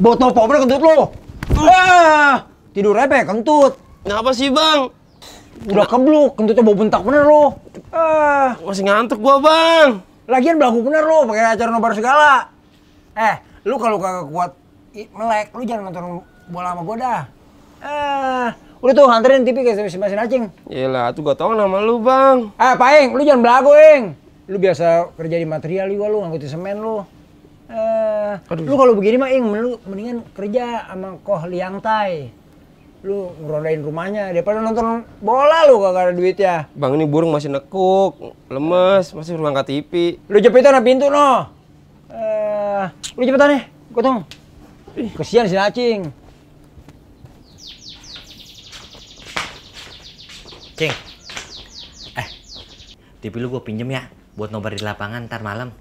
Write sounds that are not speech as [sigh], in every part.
Botol popor kentut lo. Ah, tidur repek kentut. Kenapa sih, Bang? Udah kebluk, kentutnya bau bentak bener lo. Ah, masih ngantuk gua, Bang. Lagian belagu bener lo pakai acara nobar segala. Eh, lu kalau kagak kuat melek, lu jangan nonton bola sama gua dah. Eh, udah tuh hantarin TV sama si Masin Acing. lah, tuh gua tau nama lu, Bang. Eh, ah, Paing, lu jangan belagu, Ing. Lu biasa kerja di material juga lu, ngangkutin semen lu. Eh, Aduh. Lu kalau begini mah ing lu mendingan kerja sama Koh Liang Tai. Lu ngerondain rumahnya daripada nonton bola lu kagak ada duit ya? Bang ini burung masih nekuk, lemes, masih angkat TV. Lu jepitan sama pintu no. Eh, lu jepitan nih, gotong. Kesian si Nacing. Cing. Eh, TV lu gue pinjem ya buat nobar di lapangan ntar malam.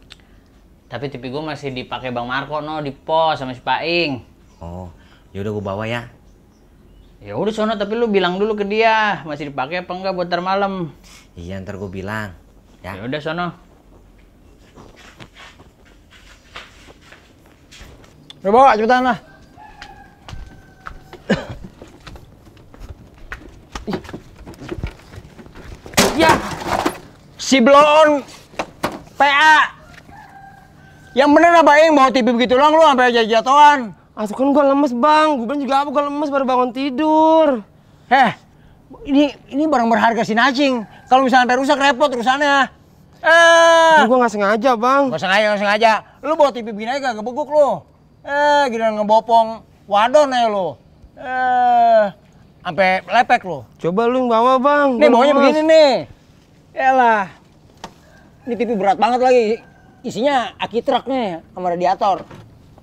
Tapi TV gue masih dipakai Bang Marco no di pos sama si Paing. Oh, ya udah gue bawa ya. Ya udah sono tapi lu bilang dulu ke dia masih dipakai apa enggak buat ntar malam. Iya ntar gue bilang. Ya. ya udah sono. Udah bawa cepetan lah. [coughs] ya si blon PA yang bener apa yang mau tipi begitu doang lu sampai aja jatuhan Asuh kan gua lemes bang, gua juga apa gua lemes baru bangun tidur. Heh, ini ini barang berharga si Nacing. Kalau misalnya sampai rusak repot urusannya. Eh, gua nggak sengaja bang. Gak sengaja, nggak sengaja. Lu bawa tipi begini aja gak gebeguk lu. Eh, gila ngebopong wadon aja lu. Eh, sampai lepek lu. Coba lu yang bawa bang. Nih bawanya begini nih. Yalah, ini tipe berat banget lagi isinya aki truk nih sama radiator.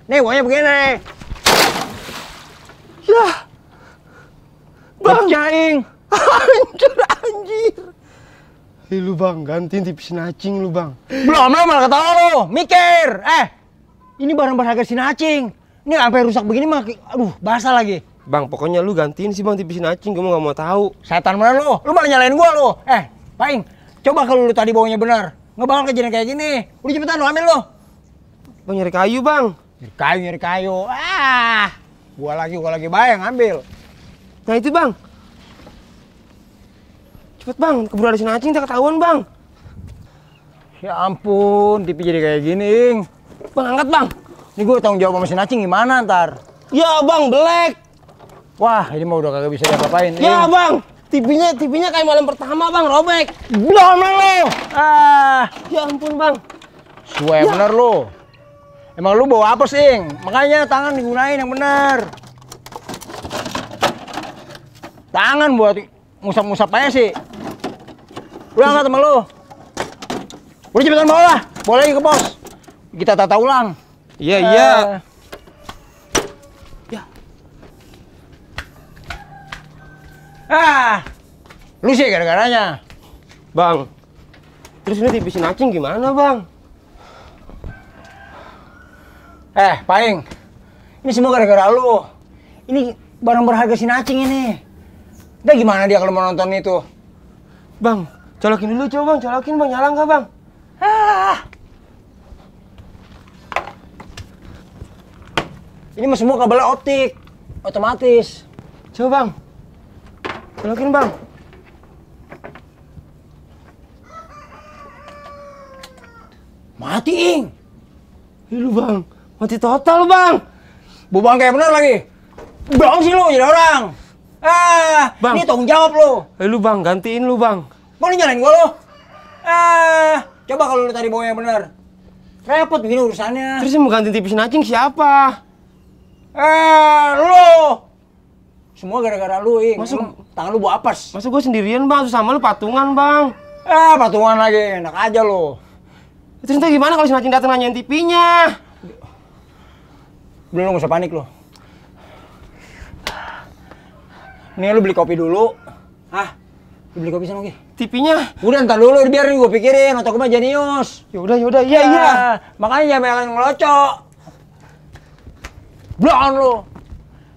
Nih uangnya begini. Yah. Ya. Bang. Becaing. [laughs] Anjir, anjir. Hei lu bang, gantiin tipis sinacing lu bang. Belum, lah malah ketawa lu. Mikir. Eh, ini barang-barang sinacing. Ini sampai rusak begini mah, aduh basah lagi. Bang, pokoknya lu gantiin sih bang tipis sinacing, kamu gak mau tahu. Setan mana lu? Lu malah nyalain gua lu. Eh, Paing, coba kalau lu tadi bawanya benar nggak bakal kejadian kayak gini. Udah cepetan lo ambil lo. Lu nyari kayu bang. Nyari kayu nyari kayu. Ah, gua lagi gua lagi bayang ambil. Nah itu bang. Cepet bang, keburu ada sinacing tak ketahuan bang. Ya ampun, tipe jadi kayak gini. Bang angkat bang. Ini gue tanggung jawab sama sinacing gimana ntar? Ya bang, belek. Wah, ini mau udah kagak bisa diapa-apain. Ya bang. TV-nya, TV-nya kayak malam pertama bang, robek. Belum lo. Ah, ya ampun bang. Suwe ya. bener lo. Emang lu bawa apa sih? Makanya tangan digunain yang bener. Tangan buat musap-musap aja sih. Udah nggak temen lu? Udah cepetan bawa lah. Boleh ke bos. Kita tata ulang. Iya, yeah, iya. Uh, eh. yeah. Ah, lu sih gara-garanya. Bang, terus ini tipisin acing gimana bang? Eh, paling. Ini semua gara-gara lu. Ini barang berharga si Nacing ini. Udah gimana dia kalau mau nonton itu? Bang, colokin dulu coba bang. Colokin bang, nyala nggak bang? Ah. Ini mah semua kabel optik. Otomatis. Coba bang. Belokin bang. Mati ing. Lu bang, mati total bang. Bu bang kayak bener lagi. bang sih lu jadi orang. Ah, bang. ini tanggung jawab lu. Eh lu bang, gantiin lu bang. Mau nyalain gua lu? Ah, coba kalau lu tadi bawa yang bener. Repot begini urusannya. Terus mau ganti tipis nacing siapa? Eh, lu. Semua gara-gara lu, Ing. Masuk tangan lu buat apa? Masuk gua sendirian, Bang. Terus sama lu patungan, Bang. Eh, patungan lagi. Enak aja lu. Terus nanti gimana kalau si Martin datang nanyain TV-nya? Belum, lu gak usah panik lu. Nih lu beli kopi dulu. Hah? Lu beli kopi sana, gue. TV-nya? Udah, ntar dulu. biarin biarin gua pikirin. Otak gua mah jenius. ya udah, Iya, iya. Ya. Makanya jangan ngelocok. Blon lu.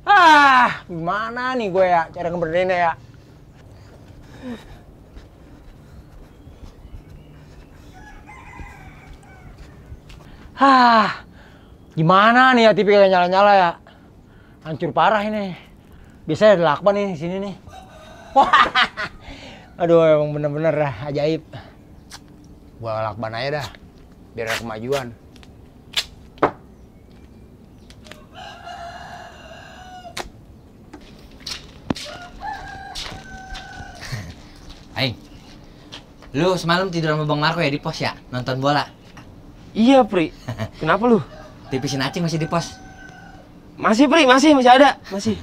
Ah, gimana nih gue ya cara ngeberdayainnya ya? Hah, gimana nih ya tipikalnya nyala-nyala ya? Hancur parah ini. bisa ada lakban nih di sini nih. Wah, [laughs] aduh emang bener-bener ajaib. Gua lakban aja dah, biar ada kemajuan. Aing, lu semalam tidur sama Bang Marco ya di pos ya? Nonton bola? Iya, Pri. [laughs] Kenapa lu? Tipisin acing masih di pos. Masih, Pri. Masih, masih ada. Masih.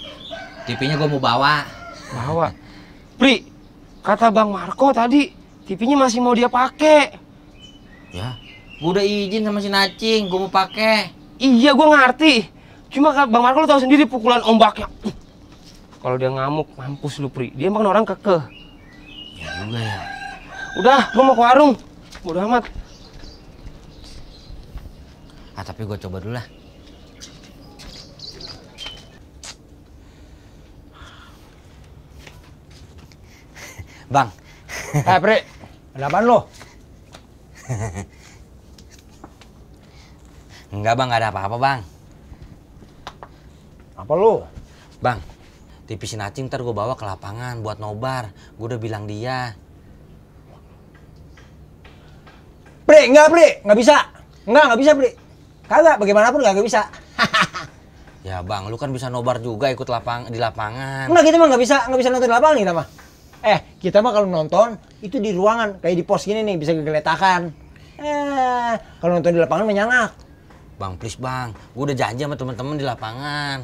[laughs] TV-nya gue mau bawa. Bawa? Pri, kata Bang Marco tadi tv masih mau dia pakai. Ya, gue udah izin sama si Nacing, gue mau pakai. Iya, gue ngerti. Cuma kan Bang Marco lu tahu sendiri pukulan ombaknya. Kalau dia ngamuk, mampus lu, Pri. Dia emang orang kekeh. Iya juga ya. Udah, gua mau ke warung. udah amat. Ah, tapi gue coba dulu lah. Bang. Eh, Pri. Ada apaan lo? Enggak, Bang. Gak ada apa-apa, Bang. Apa lo? Bang, TV Sinacing ntar gue bawa ke lapangan buat nobar. Gue udah bilang dia. Pri, enggak Pri, enggak bisa. Enggak, nggak bisa Pri. Kagak, bagaimanapun nggak bisa. [laughs] ya bang, lu kan bisa nobar juga ikut lapang di lapangan. Enggak, kita mah enggak bisa enggak bisa nonton di lapangan kita mah. Eh, kita mah kalau nonton itu di ruangan kayak di pos gini nih bisa kegeletakan. Eh, kalau nonton di lapangan menyangak. Bang, please bang, gue udah janji sama teman-teman di lapangan.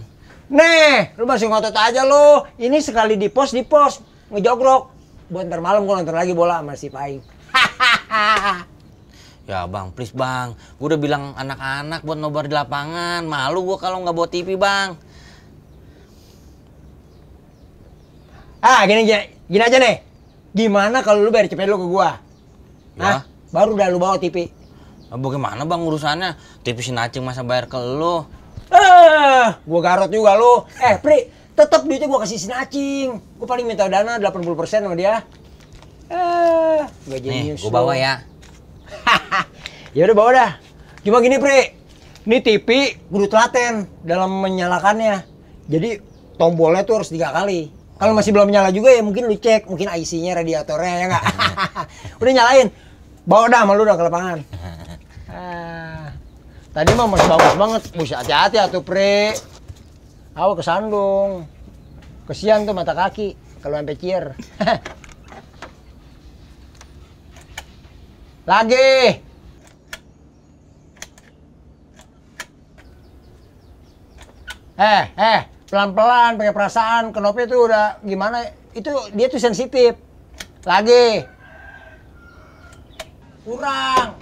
Nih, lu masih ngotot aja lo. Ini sekali di pos di pos ngejogrok. Buat ntar malam gua nonton lagi bola sama si Paing. [laughs] ya bang, please bang. Gua udah bilang anak-anak buat nobar di lapangan. Malu gua kalau nggak bawa TV bang. Ah, gini gini, gini aja nih. Gimana kalau lu bayar cepet lu ke gua? Ya. Baru udah lu bawa TV. Bagaimana bang urusannya? TV si Nacing masa bayar ke lu? Ah, gua garot juga lu. Eh, Pri, tetap duitnya gua kasih si Nacing. Gua paling minta dana 80% sama dia. Eh, gua jadi Nih, gua bawa ya. [laughs] ya udah bawa dah. Cuma gini, Pri. Ini TV kudu telaten dalam menyalakannya. Jadi tombolnya tuh harus tiga kali. Kalau masih belum nyala juga ya mungkin lu cek, mungkin IC-nya, radiatornya ya enggak. [laughs] udah nyalain. Bawa dah malu dah ke lapangan. [laughs] Eh, Tadi mah masih bagus banget. Bisa hati-hati atuh, Pri. Awal kesandung. Kesian tuh mata kaki kalau sampai cier. [laughs] Lagi. Eh, eh, pelan-pelan pakai perasaan. kenopnya itu udah gimana? Itu dia tuh sensitif. Lagi. Kurang.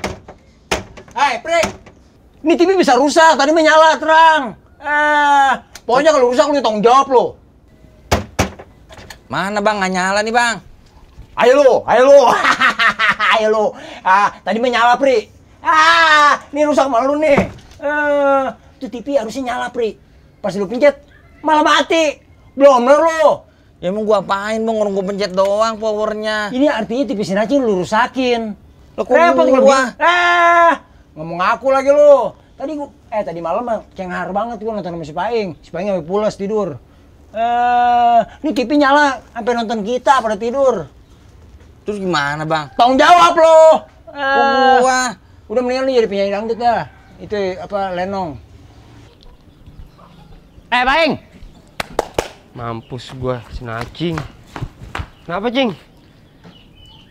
Hai, eh, hey, Pri. Ini TV bisa rusak, tadi menyala terang. Eh, pokoknya kalau rusak lu tanggung jawab lo. Mana bang, nggak nyala nih bang. Ayo lo, ayo lo, [laughs] ayo lo. Ah, tadi menyala Pri. Ah, ini rusak malu nih. Eh, itu TV harusnya nyala Pri. Pas lu pencet, malah mati. Belum bener lo. Ya emang gua apain bang, orang gua pencet doang powernya. Ini artinya TV aja lu rusakin. Lo kok Repot gua. Eh, ngaku lagi lu. Tadi gua eh tadi malam cenghar banget gua nonton sama si Paing. Si Paing sampai pulas tidur. Eh, ini TV nyala sampai nonton kita pada tidur. Terus gimana, Bang? Tanggung jawab lo. Eh, gua udah mendingan lu jadi penyanyi dangdut dah. Itu apa Lenong. Eh, Paing. Mampus gua, senacing Kenapa, Cing?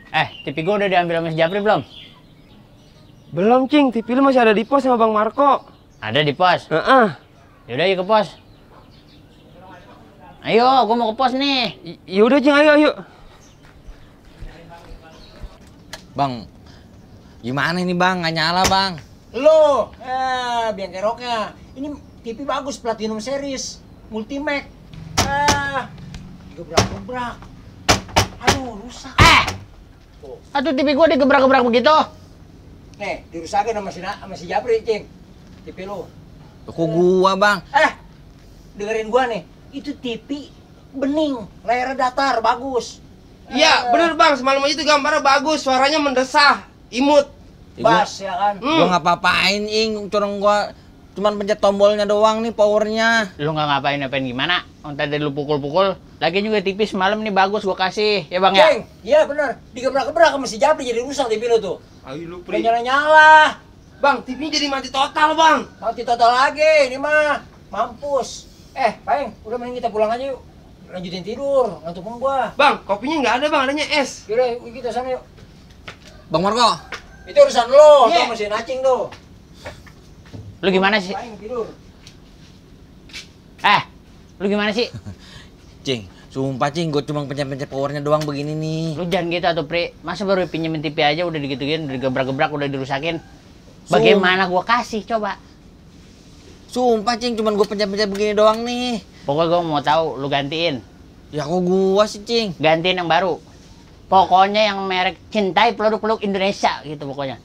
Eh, TV gua udah diambil sama si Japri belum? Belum, Cing. TV lu masih ada di pos sama Bang Marco. Ada di pos? Heeh. Uh -uh. Yaudah, yuk ke pos. Ayo, gua mau ke pos nih. Y yaudah, Cing. Ayo, ayo. Bang, gimana ini, Bang? Nggak nyala, Bang. Lo, eh, biang keroknya. Ini TV bagus, Platinum Series. Multimax. Eh, gebrak-gebrak. Aduh, rusak. Eh! Aduh, TV gua digebrak-gebrak begitu. Nih, dirusakin sama si, sama si Japri, Cing. TV lu. Toko gua, Bang. Eh, dengerin gua nih. Itu TV bening, layar datar, bagus. Iya, eh. bener Bang. Semalam itu gambarnya bagus, suaranya mendesah, imut. Bas, ya kan? Hmm. Gua ngapa-apain, Ing. Corong gua Cuman pencet tombolnya doang nih powernya. Lu nggak ngapain apain gimana? ntar dari lu pukul-pukul. Lagi juga tipis malam nih bagus gua kasih. Ya Bang ya? Ceng, ya? Iya benar. Digebrak-gebrak sama si Japri jadi rusak TV lu tuh. Ayo lu pri. nyala. Bang, TV jadi mati total, Bang. Mati total lagi ini mah. Mampus. Eh, Bang, udah mending kita pulang aja yuk. Lanjutin tidur, ngantuk gua. Bang, kopinya nggak ada, Bang. Adanya es. Yaudah, kita sana yuk. Bang Marco. Itu urusan lo, yeah. tuh mesin acing tuh. Lu gimana sih? Eh, lu gimana sih? [laughs] Cing, sumpah cing, gue cuma pencet-pencet powernya doang begini nih. Lu jangan gitu atau Pri. Masa baru pinjemin TV aja udah digituin, udah gebrak-gebrak, udah dirusakin. Bagaimana gue kasih coba? Sumpah cing, cuman gue pencet-pencet begini doang nih. Pokoknya gue mau tahu, lu gantiin. Ya kok gue sih cing. Gantiin yang baru. Pokoknya yang merek cintai produk-produk Indonesia gitu pokoknya.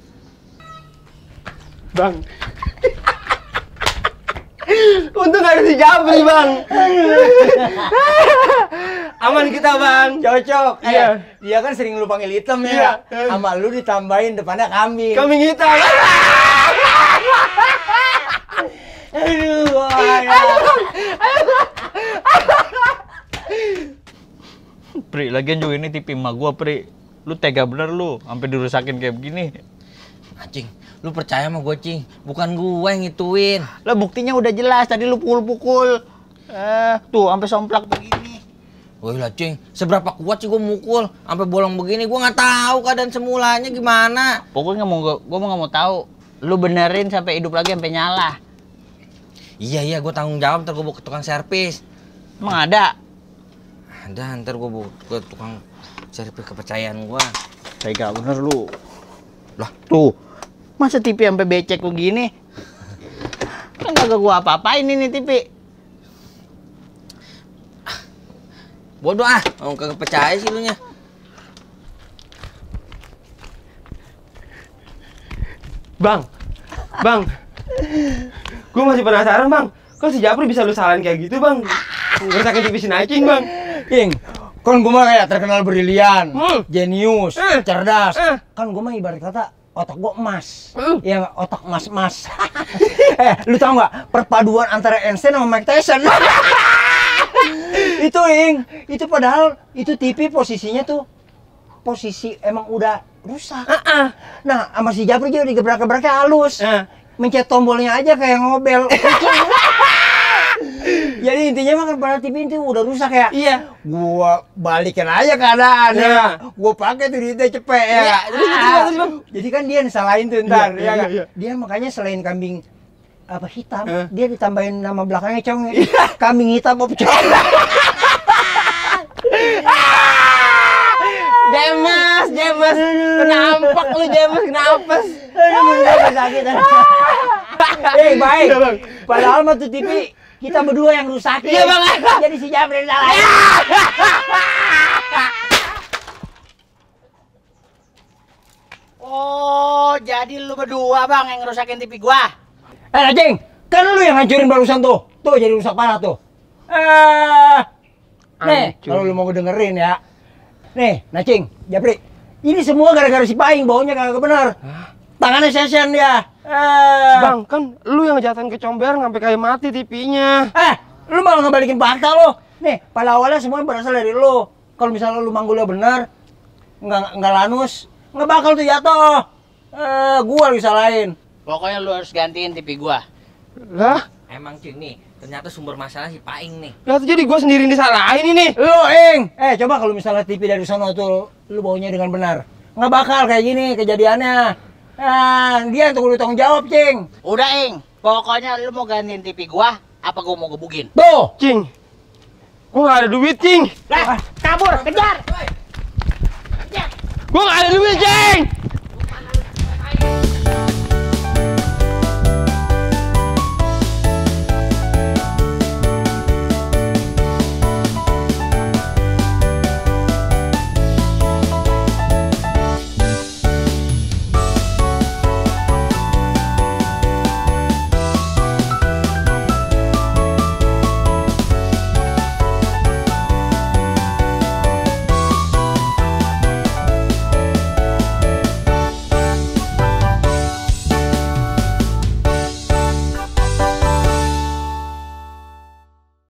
Bang, Untung ada si Jabri bang. Aman kita bang. Cocok. Iya. iya. dia kan sering lu panggil hitam ya. Iya. Sama lu ditambahin depannya kami, Kambing hitam. Aduh. Ya. Pri, lagian juga ini tipi emak gua, Pri. Lu tega bener lu, sampai dirusakin kayak begini. Anjing, Lu percaya sama gue, Cing? Bukan gue yang ngituin. lo buktinya udah jelas, tadi lu pukul-pukul. Eh, tuh sampai somplak begini. Woi lah, Cing. Seberapa kuat sih gue mukul? Sampai bolong begini, gue nggak tahu keadaan semulanya gimana. Pokoknya mau gue, gue mau nggak mau tahu. Lu benerin sampai hidup lagi sampai nyala. Iya iya, gue tanggung jawab. Ntar gue bawa ke tukang servis. Emang ada? Ada, ntar gue bawa ke tukang servis kepercayaan gue. saya gak bener lu. Lah tuh, Masa TV sampai becek begini? Kan gak gua apa-apain ini TV. Bodoh ah, mau kagak percaya sih lu nya. Bang, bang, gue masih penasaran bang, kok si Japri bisa lu salahin kayak gitu bang? Ngerusakin TV Sinacing bang. Ing, kan gue mah kayak terkenal brilian, hmm. jenius, eh. cerdas. Eh. Kan gue mah ibarat kata otak gue emas hmm. yang otak emas emas [laughs] eh lu tau nggak perpaduan antara Einstein sama Mike Tyson [laughs] itu ing itu padahal itu TV posisinya tuh posisi emang udah rusak uh -uh. nah sama si Jabri juga digebrak-gebraknya halus uh. mencet tombolnya aja kayak ngobel [laughs] Jadi intinya mah kan TV itu udah rusak ya. Iya. Gua balikin aja keadaan ya. Iya. Gua pakai tuh duitnya cepet ya. Iya. Kan ah. Jadi kan dia nyalain tuh ntar iya, ya kan? iya, Dia makanya selain kambing apa hitam, eh. dia ditambahin nama belakangnya cong. Ya. Kambing hitam apa cong. Jemas, [laughs] jemas. Kenapa lu jemas? kenapa? Aduh, sakit. [laughs] Eh, baik. Padahal mah tuh TV kita berdua yang rusak Iya bang. Jadi si Jamret salah. Ya. Oh, jadi lu berdua bang yang rusakin TV gua. Eh, Rajeng kan lu yang hancurin barusan tuh. Tuh jadi rusak parah tuh. Eh. Nih, kalau lu mau dengerin ya. Nih, Nacing, Jabri, Ini semua gara-gara si Paing, baunya kagak benar. Tangannya sesen dia. Eh. Bang, kan lu yang ke comber sampai kayak mati tipinya. Eh, lu malah ngebalikin fakta lo. Nih, pada awalnya semua berasal dari lu. Kalau misalnya lu manggul lo bener, nggak nggak lanus, nggak bakal tuh jatuh. Eh, gua lu lain. Pokoknya lu harus gantiin tipi gua. Lah? Emang cing nih, ternyata sumber masalah si Paing nih. Lah jadi gua sendiri disalahin ini. Lu, Ing. Eh, coba kalau misalnya tipi dari sana tuh lu baunya dengan benar. Nggak bakal kayak gini kejadiannya. Nah, dia yang tunggu tanggung jawab, Cing. Udah, Ing. Pokoknya lu mau gantiin TV gua, apa gua mau gebukin? Tuh! Cing! Gua gak ada duit, Cing! Lah, kabur! Kejar! Kejar! Gua gak ada duit, Cing!